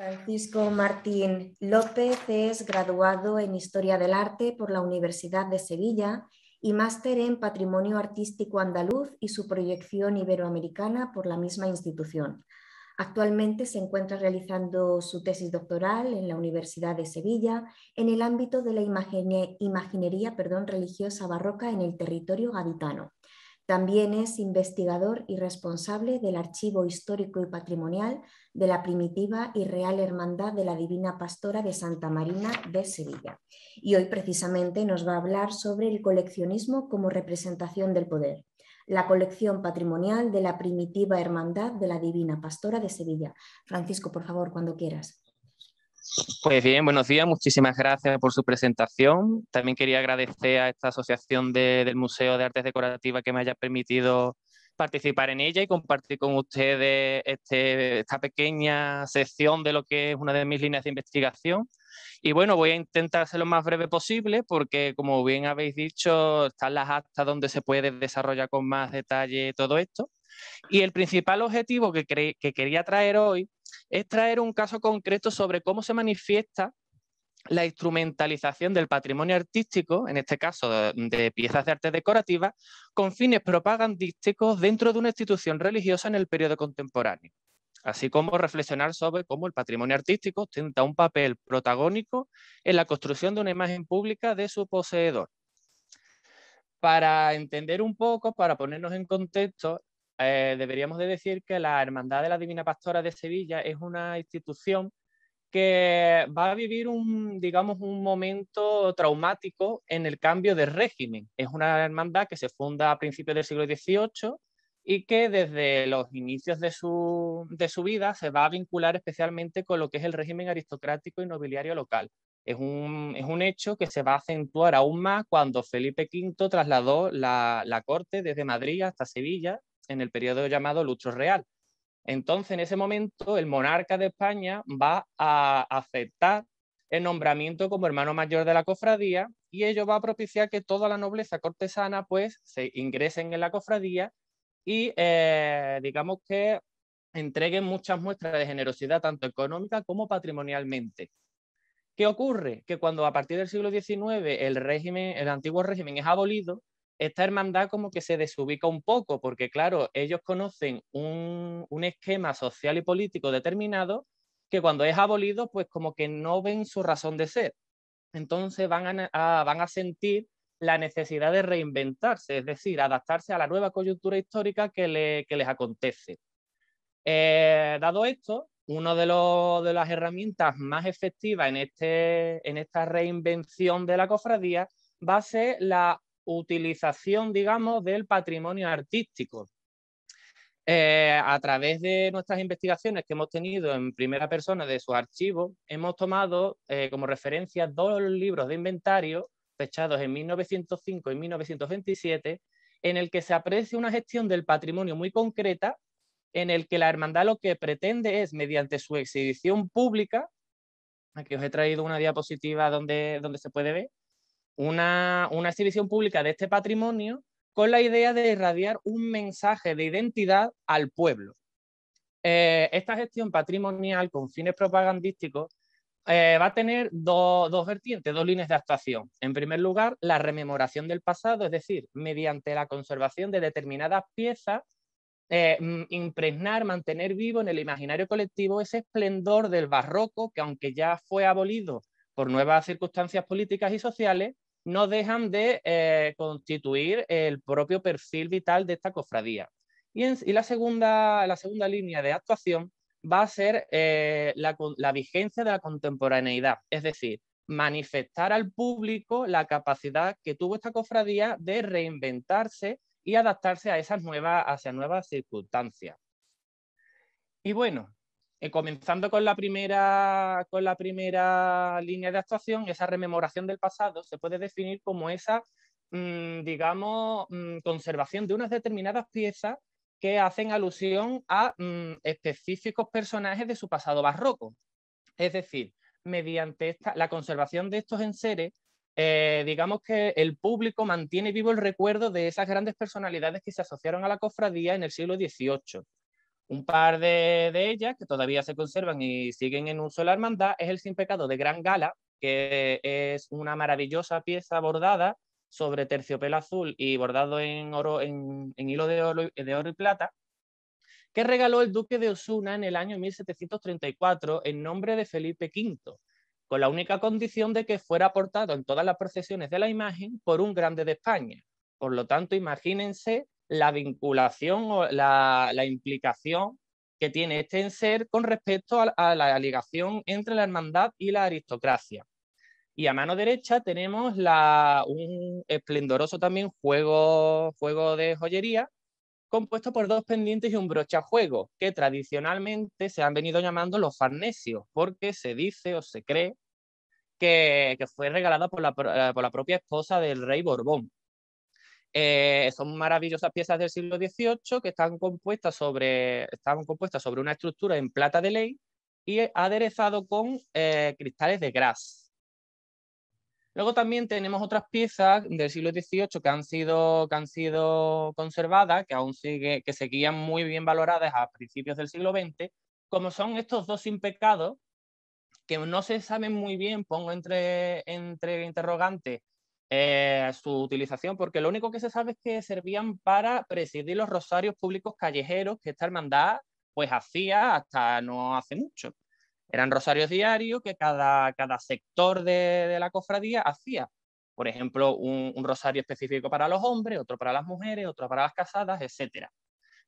Francisco Martín López es graduado en Historia del Arte por la Universidad de Sevilla y máster en Patrimonio Artístico Andaluz y su proyección iberoamericana por la misma institución. Actualmente se encuentra realizando su tesis doctoral en la Universidad de Sevilla en el ámbito de la imaginería perdón, religiosa barroca en el territorio gaditano. También es investigador y responsable del Archivo Histórico y Patrimonial de la Primitiva y Real Hermandad de la Divina Pastora de Santa Marina de Sevilla. Y hoy precisamente nos va a hablar sobre el coleccionismo como representación del poder la colección patrimonial de la primitiva hermandad de la Divina Pastora de Sevilla. Francisco, por favor, cuando quieras. Pues bien, buenos días, muchísimas gracias por su presentación. También quería agradecer a esta asociación del Museo de Artes Decorativas que me haya permitido participar en ella y compartir con ustedes este, esta pequeña sección de lo que es una de mis líneas de investigación. Y bueno, voy a intentar ser lo más breve posible porque, como bien habéis dicho, están las actas donde se puede desarrollar con más detalle todo esto. Y el principal objetivo que quería traer hoy es traer un caso concreto sobre cómo se manifiesta la instrumentalización del patrimonio artístico, en este caso de, piezas de arte decorativa, con fines propagandísticos dentro de una institución religiosa en el periodo contemporáneo, así como reflexionar sobre cómo el patrimonio artístico ostenta un papel protagónico en la construcción de una imagen pública de su poseedor. Para entender un poco, para ponernos en contexto, eh, deberíamos de decir que la Hermandad de la Divina Pastora de Sevilla es una institución que va a vivir un, digamos, un momento traumático en el cambio de régimen. Es una hermandad que se funda a principios del siglo XVIII y que desde los inicios de su, de su vida se va a vincular especialmente con lo que es el régimen aristocrático y nobiliario local. Es un, es un hecho que se va a acentuar aún más cuando Felipe V trasladó la, la corte desde Madrid hasta Sevilla en el periodo llamado Lucho Real. Entonces, en ese momento, el monarca de España va a aceptar el nombramiento como hermano mayor de la cofradía y ello va a propiciar que toda la nobleza cortesana pues se ingresen en la cofradía y eh, digamos que entreguen muchas muestras de generosidad tanto económica como patrimonialmente. ¿Qué ocurre? Que cuando a partir del siglo XIX el régimen, el antiguo régimen es abolido, esta hermandad como que se desubica un poco, porque claro, ellos conocen un, un esquema social y político determinado que cuando es abolido, pues como que no ven su razón de ser. Entonces van a, van a sentir la necesidad de reinventarse, es decir, adaptarse a la nueva coyuntura histórica que, le, les acontece. Eh, dado esto, una de, las herramientas más efectivas en, este, en esta reinvención de la cofradía va a ser la utilización, digamos, del patrimonio artístico. Eh, a través de nuestras investigaciones que hemos tenido en primera persona de sus archivos, hemos tomado eh, como referencia dos libros de inventario fechados en 1905 y 1927, en el que se aprecia una gestión del patrimonio muy concreta, en el que la hermandad lo que pretende es, mediante su exhibición pública, aquí os he traído una diapositiva donde, donde se puede ver, una, una exhibición pública de este patrimonio con la idea de irradiar un mensaje de identidad al pueblo. Eh, esta gestión patrimonial con fines propagandísticos eh, va a tener dos vertientes, dos líneas de actuación. En primer lugar, la rememoración del pasado, es decir, mediante la conservación de determinadas piezas, eh, impregnar, mantener vivo en el imaginario colectivo ese esplendor del barroco que, aunque ya fue abolido por nuevas circunstancias políticas y sociales, no dejan de eh, constituir el propio perfil vital de esta cofradía. Y, la, segunda, línea de actuación va a ser eh, la, vigencia de la contemporaneidad, es decir, manifestar al público la capacidad que tuvo esta cofradía de reinventarse y adaptarse a esas nuevas, hacia nuevas circunstancias. Y bueno, eh, comenzando con la, primera, con la primera línea de actuación, esa rememoración del pasado se puede definir como esa, mm, digamos, mm, conservación de unas determinadas piezas que hacen alusión a mm, específicos personajes de su pasado barroco. Es decir, mediante la conservación de estos enseres, eh, digamos que el público mantiene vivo el recuerdo de esas grandes personalidades que se asociaron a la cofradía en el siglo XVIII un par de, ellas que todavía se conservan y siguen en uso la hermandad es el Sin Pecado de Gran Gala, que es una maravillosa pieza bordada sobre terciopelo azul y bordado en, oro, en, hilo de oro, de oro y plata, que regaló el duque de Osuna en el año 1734 en nombre de Felipe V, con la única condición de que fuera portado en todas las procesiones de la imagen por un grande de España. Por lo tanto, imagínense la vinculación o la, implicación que tiene este en ser con respecto a, la ligación entre la hermandad y la aristocracia. Y a mano derecha tenemos la, un esplendoroso también juego, juego de joyería compuesto por dos pendientes y un broche a juego, que tradicionalmente se han venido llamando los farnesios, porque se dice o se cree que, fue regalada por la, por la propia esposa del rey Borbón. Eh, son maravillosas piezas del siglo XVIII que están compuestas sobre, compuestas sobre una estructura en plata de ley y aderezado con eh, cristales de gras. Luego también tenemos otras piezas del siglo XVIII que han sido, han sido conservadas, que aún que seguían muy bien valoradas a principios del siglo XX, como son estos dos impecados que no se saben muy bien, pongo entre interrogantes eh, su utilización, porque lo único que se sabe es que servían para presidir los rosarios públicos callejeros que esta hermandad pues hacía hasta no hace mucho. Eran rosarios diarios que cada, cada sector de, de la cofradía hacía. Por ejemplo, un, rosario específico para los hombres, otro para las mujeres, otro para las casadas, etcétera.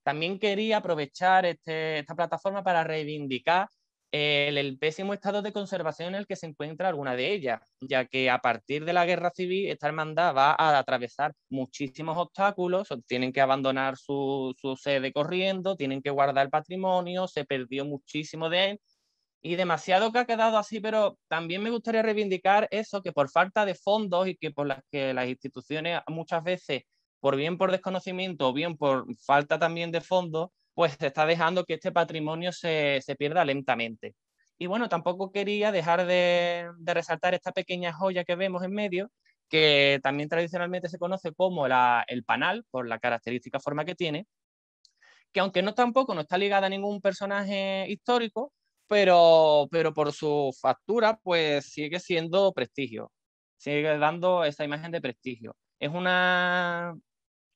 También quería aprovechar este, esta plataforma para reivindicar el, pésimo estado de conservación en el que se encuentra alguna de ellas, ya que a partir de la guerra civil esta hermandad va a atravesar muchísimos obstáculos, tienen que abandonar su, su sede corriendo, tienen que guardar el patrimonio, se perdió muchísimo de él y demasiado que ha quedado así, pero también me gustaría reivindicar eso, que por falta de fondos y que por las que las instituciones muchas veces, por bien por desconocimiento o bien por falta también de fondos, pues está dejando que este patrimonio se, pierda lentamente. Y bueno, tampoco quería dejar de, resaltar esta pequeña joya que vemos en medio, que también tradicionalmente se conoce como el panal, por la característica forma que tiene, que aunque no tampoco no está ligada a ningún personaje histórico, pero, por su factura, pues sigue siendo prestigio, sigue dando esa imagen de prestigio. Es una,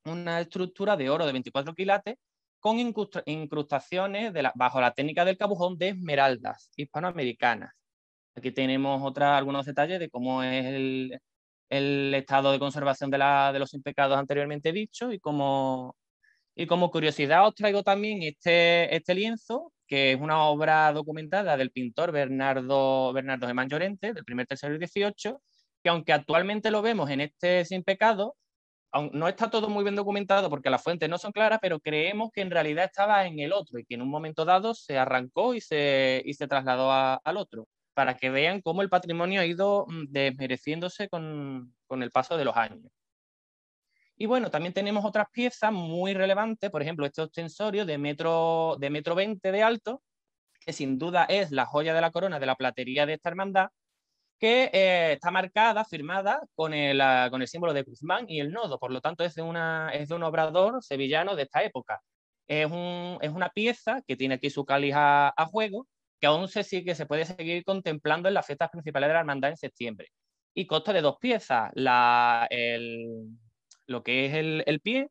una estructura de oro de 24 quilates con incrustaciones de bajo la técnica del cabujón de esmeraldas hispanoamericanas. Aquí tenemos otra, algunos detalles de cómo es el, estado de conservación de, la, de los impecados anteriormente dicho y como, y como curiosidad os traigo también este, este lienzo, que es una obra documentada del pintor Bernardo, Bernardo de Llorente, del primer tercero y 18, que aunque actualmente lo vemos en este sin pecado, no está todo muy bien documentado porque las fuentes no son claras, pero creemos que en realidad estaba en el otro y que en un momento dado se arrancó y se, trasladó al otro, para que vean cómo el patrimonio ha ido mm, desmereciéndose con, el paso de los años. Y bueno, también tenemos otras piezas muy relevantes, por ejemplo, este ostensorio de metro, de metro 20 de alto, que sin duda es la joya de la corona de la platería de esta hermandad, que eh, está marcada, firmada con el, ah, con el, símbolo de Guzmán y el nodo, por lo tanto es de, una, es de un obrador sevillano de esta época. Es, una pieza que tiene aquí su cáliz a, juego, que aún se, se puede seguir contemplando en las fiestas principales de la hermandad en septiembre. Y consta de dos piezas, la, el, lo que es el, el pie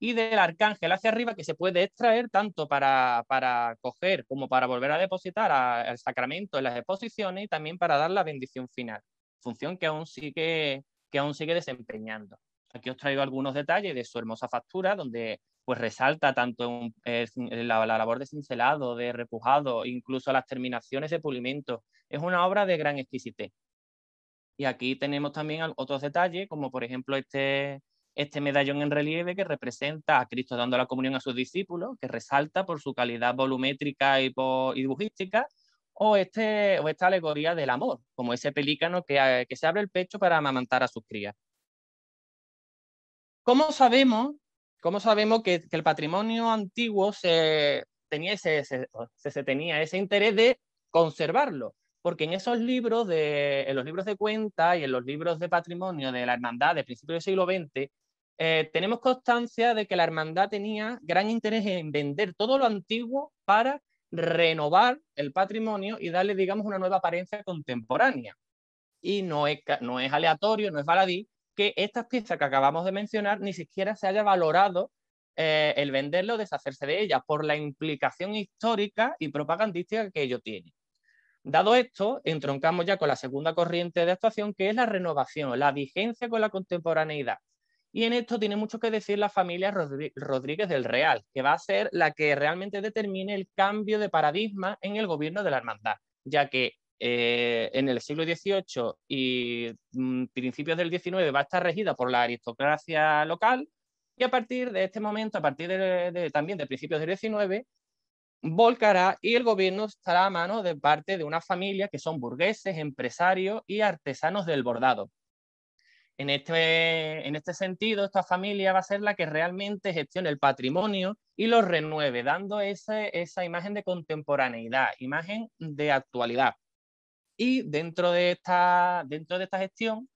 y del arcángel hacia arriba que se puede extraer tanto para, para coger como para volver a depositar al sacramento en las exposiciones y también para dar la bendición final, función que aún sigue, que aún sigue desempeñando. Aquí os traigo algunos detalles de su hermosa factura, donde pues resalta tanto eh, la, la, labor de cincelado, de repujado, incluso las terminaciones de pulimento. Es una obra de gran exquisitez. Y aquí tenemos también otros detalles, como por ejemplo este, este medallón en relieve que representa a Cristo dando la comunión a sus discípulos, que resalta por su calidad volumétrica y, dibujística, o, este, esta alegoría del amor, como ese pelícano eh, que, se abre el pecho para amamantar a sus crías. ¿Cómo sabemos, cómo sabemos que, el patrimonio antiguo se tenía ese, se tenía ese interés de conservarlo? porque en esos libros, de, en los libros de cuenta y en los libros de patrimonio de la hermandad de principios del siglo XX, eh, tenemos constancia de que la hermandad tenía gran interés en vender todo lo antiguo para renovar el patrimonio y darle, digamos, una nueva apariencia contemporánea. Y no es, aleatorio, no es baladí, que estas piezas que acabamos de mencionar ni siquiera se haya valorado eh, el venderlo o deshacerse de ellas por la implicación histórica y propagandística que ello tiene. Dado esto, entroncamos ya con la segunda corriente de actuación, que es la renovación, la vigencia con la contemporaneidad. Y en esto tiene mucho que decir la familia Rodríguez del Real, que va a ser la que realmente determine el cambio de paradigma en el gobierno de la hermandad, ya que eh, en el siglo XVIII y mm, principios del XIX va a estar regida por la aristocracia local y a partir de este momento, a partir también de principios del XIX, volcará y el gobierno estará a mano de parte de una familia que son burgueses, empresarios y artesanos del bordado en este, en este sentido, esta familia va a ser la que realmente gestione el patrimonio y lo renueve, dando ese, esa imagen de contemporaneidad, imagen de actualidad. Y dentro de esta, dentro de esta gestión,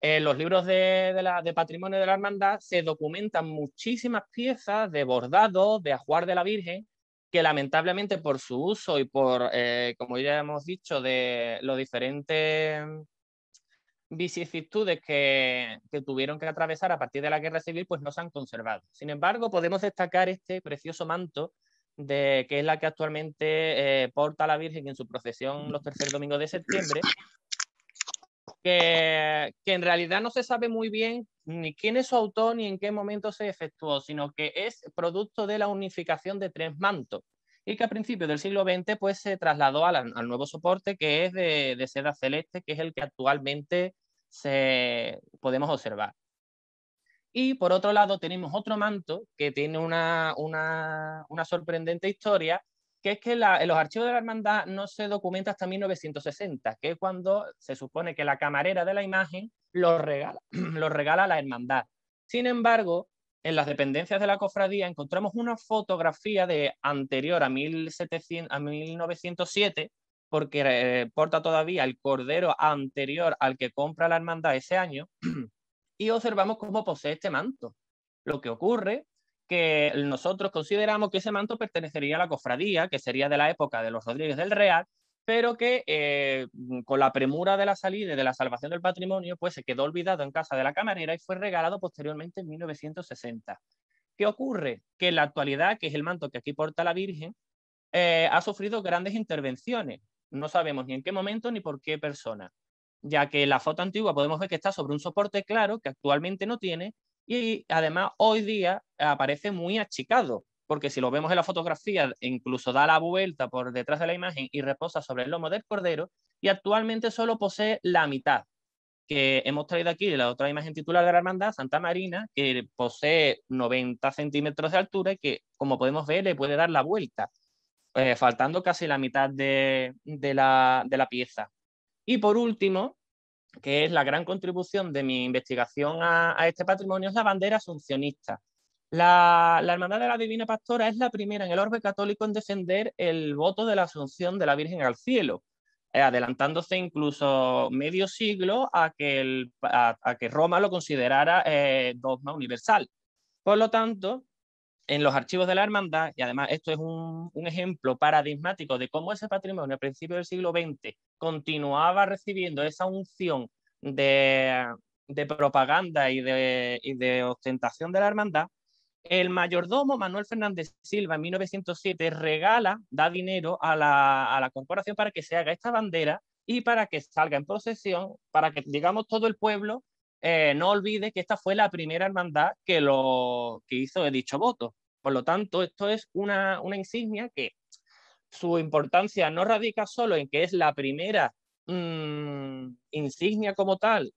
eh, los libros de, de, patrimonio de la hermandad se documentan muchísimas piezas de bordado de ajuar de la Virgen, que lamentablemente por su uso y por, eh, como ya hemos dicho, de los diferentes vicisitudes que, que, tuvieron que atravesar a partir de la guerra civil, pues no se han conservado. Sin embargo, podemos destacar este precioso manto de, que es la que actualmente eh, porta la Virgen en su procesión los terceros domingos de septiembre, que, en realidad no se sabe muy bien ni quién es su autor ni en qué momento se efectuó, sino que es producto de la unificación de tres mantos y que a principios del siglo XX pues, se trasladó al, nuevo soporte que es de, de seda celeste, que es el que actualmente se, podemos observar. Y por otro lado tenemos otro manto que tiene una, sorprendente historia, que es que en los archivos de la hermandad no se documenta hasta 1960, que es cuando se supone que la camarera de la imagen lo regala, a la hermandad. Sin embargo, en las dependencias de la cofradía encontramos una fotografía de anterior a, 1700, a 1907 porque porta todavía el cordero anterior al que compra la hermandad ese año, y observamos cómo posee este manto. Lo que ocurre que nosotros consideramos que ese manto pertenecería a la cofradía, que sería de la época de los Rodríguez del Real, pero que eh, con la premura de la salida y de la salvación del patrimonio, pues se quedó olvidado en casa de la camarera y fue regalado posteriormente en 1960. ¿Qué ocurre? Que en la actualidad, que es el manto que aquí porta la Virgen, eh, ha sufrido grandes intervenciones. No sabemos ni en qué momento ni por qué persona, ya que la foto antigua podemos ver que está sobre un soporte claro que actualmente no tiene y además hoy día aparece muy achicado, porque si lo vemos en la fotografía, incluso da la vuelta por detrás de la imagen y reposa sobre el lomo del cordero y actualmente solo posee la mitad que hemos traído aquí de la otra imagen titular de la hermandad, Santa Marina, que posee 90 centímetros de altura y que, como podemos ver, le puede dar la vuelta. Eh, faltando casi la mitad de, la, pieza. Y por último, que es la gran contribución de mi investigación a, este patrimonio, es la bandera asuncionista. La, la, Hermandad de la Divina Pastora es la primera en el orbe católico en defender el voto de la Asunción de la Virgen al cielo, eh, adelantándose incluso medio siglo a que, que Roma lo considerara eh, dogma universal. Por lo tanto, en los archivos de la hermandad, y además esto es un, ejemplo paradigmático de cómo ese patrimonio a principios del siglo XX continuaba recibiendo esa unción de, propaganda y de, ostentación de la hermandad, el mayordomo Manuel Fernández Silva en 1907 regala, da dinero a la, a corporación para que se haga esta bandera y para que salga en procesión, para que, digamos, todo el pueblo eh, no olvides que esta fue la primera hermandad que, lo, hizo de dicho voto. Por lo tanto, esto es una, insignia que su importancia no radica solo en que es la primera mm, insignia como tal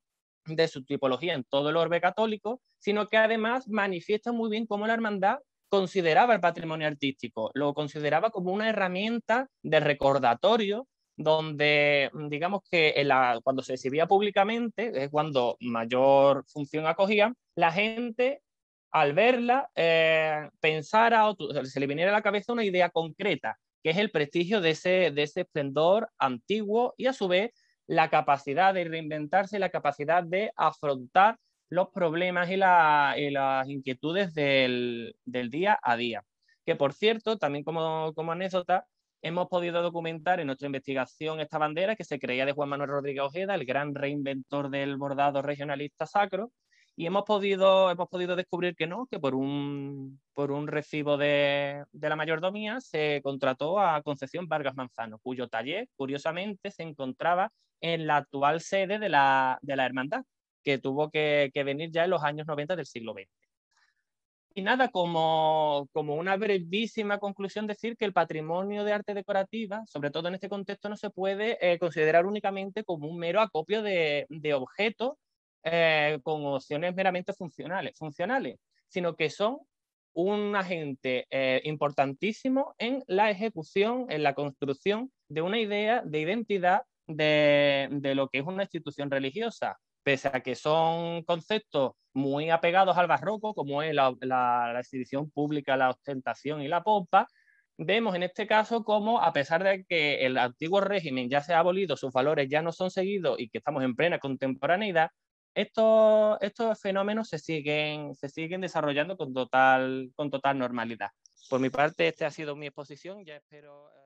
de su tipología en todo el orbe católico, sino que además manifiesta muy bien cómo la hermandad consideraba el patrimonio artístico, lo consideraba como una herramienta de recordatorio donde mm, digamos que cuando se exhibía públicamente es cuando mayor función acogía, la gente al verla eh, pensara o se le viniera a la cabeza una idea concreta, que es el prestigio de ese, de ese esplendor antiguo y a su vez la capacidad de reinventarse, la capacidad de afrontar los problemas y, y las inquietudes del, del, día a día. Que por cierto, también como, como anécdota, hemos podido documentar en nuestra investigación esta bandera que se creía de Juan Manuel Rodríguez Ojeda, el gran reinventor del bordado regionalista sacro, y hemos podido, hemos podido descubrir que no, que por un, por un recibo de, de la mayordomía se contrató a Concepción Vargas Manzano, cuyo taller, curiosamente, se encontraba en la actual sede de la, de la hermandad, que tuvo que, que venir ya en los años 90 del siglo XX. Y nada, como, una brevísima conclusión, decir que el patrimonio de arte decorativa, sobre todo en este contexto, no se puede eh, considerar únicamente como un mero acopio de, objetos eh, con opciones meramente funcionales, funcionales, sino que son un agente eh, importantísimo en la ejecución, en la construcción de una idea de identidad de, lo que es una institución religiosa pese a que son conceptos muy apegados al barroco, como es la, exhibición pública, la ostentación y la pompa, vemos en este caso cómo, a pesar de que el antiguo régimen ya se ha abolido, sus valores ya no son seguidos y que estamos en plena contemporaneidad, estos, estos fenómenos se siguen, se siguen desarrollando con total, con total normalidad. Por mi parte, esta ha sido mi exposición. Ya espero. Eh,